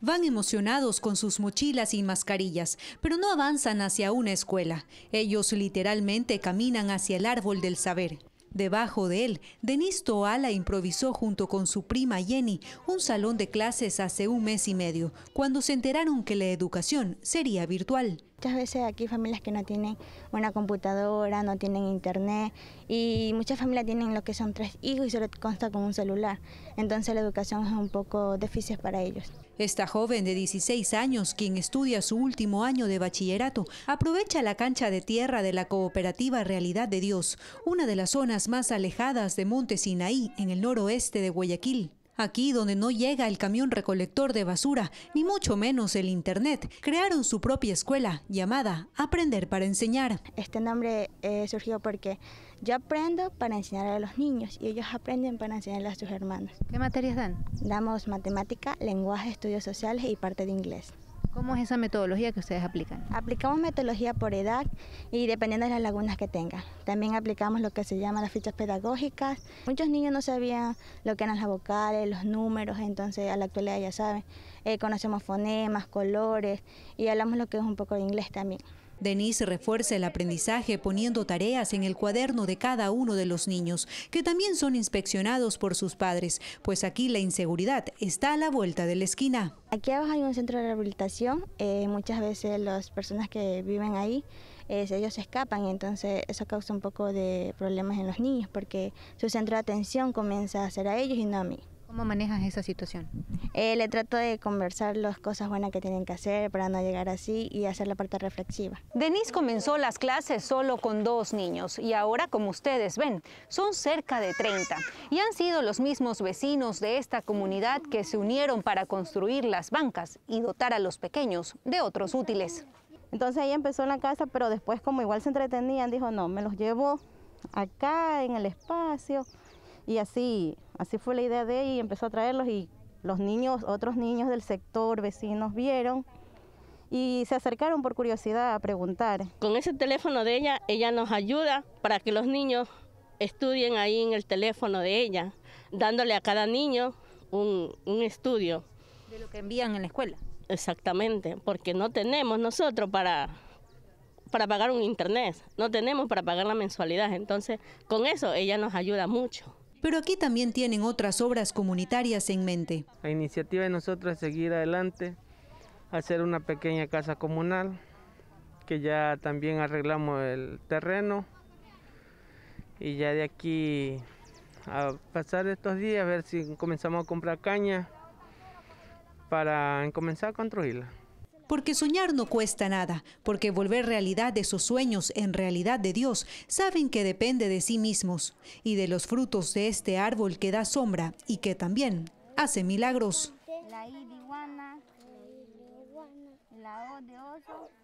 Van emocionados con sus mochilas y mascarillas, pero no avanzan hacia una escuela. Ellos literalmente caminan hacia el árbol del saber. Debajo de él, Denis Toala improvisó junto con su prima Jenny un salón de clases hace un mes y medio, cuando se enteraron que la educación sería virtual muchas veces aquí familias que no tienen una computadora, no tienen internet y muchas familias tienen lo que son tres hijos y solo consta con un celular. Entonces la educación es un poco difícil para ellos. Esta joven de 16 años, quien estudia su último año de bachillerato, aprovecha la cancha de tierra de la cooperativa Realidad de Dios, una de las zonas más alejadas de Monte Sinaí, en el noroeste de Guayaquil. Aquí donde no llega el camión recolector de basura, ni mucho menos el Internet, crearon su propia escuela llamada Aprender para Enseñar. Este nombre eh, surgió porque yo aprendo para enseñar a los niños y ellos aprenden para enseñar a sus hermanos. ¿Qué materias dan? Damos matemática, lenguaje, estudios sociales y parte de inglés. ¿Cómo es esa metodología que ustedes aplican? Aplicamos metodología por edad y dependiendo de las lagunas que tengan. También aplicamos lo que se llama las fichas pedagógicas. Muchos niños no sabían lo que eran las vocales, los números, entonces a la actualidad ya saben. Eh, conocemos fonemas, colores y hablamos lo que es un poco de inglés también. Denise refuerza el aprendizaje poniendo tareas en el cuaderno de cada uno de los niños, que también son inspeccionados por sus padres, pues aquí la inseguridad está a la vuelta de la esquina. Aquí abajo hay un centro de rehabilitación, eh, muchas veces las personas que viven ahí, eh, ellos se escapan y entonces eso causa un poco de problemas en los niños porque su centro de atención comienza a ser a ellos y no a mí. ¿Cómo manejas esa situación? Eh, le trato de conversar las cosas buenas que tienen que hacer para no llegar así y hacer la parte reflexiva. Denise comenzó las clases solo con dos niños y ahora, como ustedes ven, son cerca de 30 y han sido los mismos vecinos de esta comunidad que se unieron para construir las bancas y dotar a los pequeños de otros útiles. Entonces ahí empezó en la casa, pero después como igual se entretenían, dijo, no, me los llevo acá en el espacio y así, así fue la idea de ella y empezó a traerlos y los niños, otros niños del sector, vecinos, vieron y se acercaron por curiosidad a preguntar. Con ese teléfono de ella, ella nos ayuda para que los niños estudien ahí en el teléfono de ella, dándole a cada niño un, un estudio. De lo que envían en la escuela. Exactamente, porque no tenemos nosotros para, para pagar un internet, no tenemos para pagar la mensualidad, entonces con eso ella nos ayuda mucho pero aquí también tienen otras obras comunitarias en mente. La iniciativa de nosotros es seguir adelante, hacer una pequeña casa comunal, que ya también arreglamos el terreno y ya de aquí a pasar estos días a ver si comenzamos a comprar caña para comenzar a construirla. Porque soñar no cuesta nada, porque volver realidad de sus sueños en realidad de Dios, saben que depende de sí mismos y de los frutos de este árbol que da sombra y que también hace milagros. La la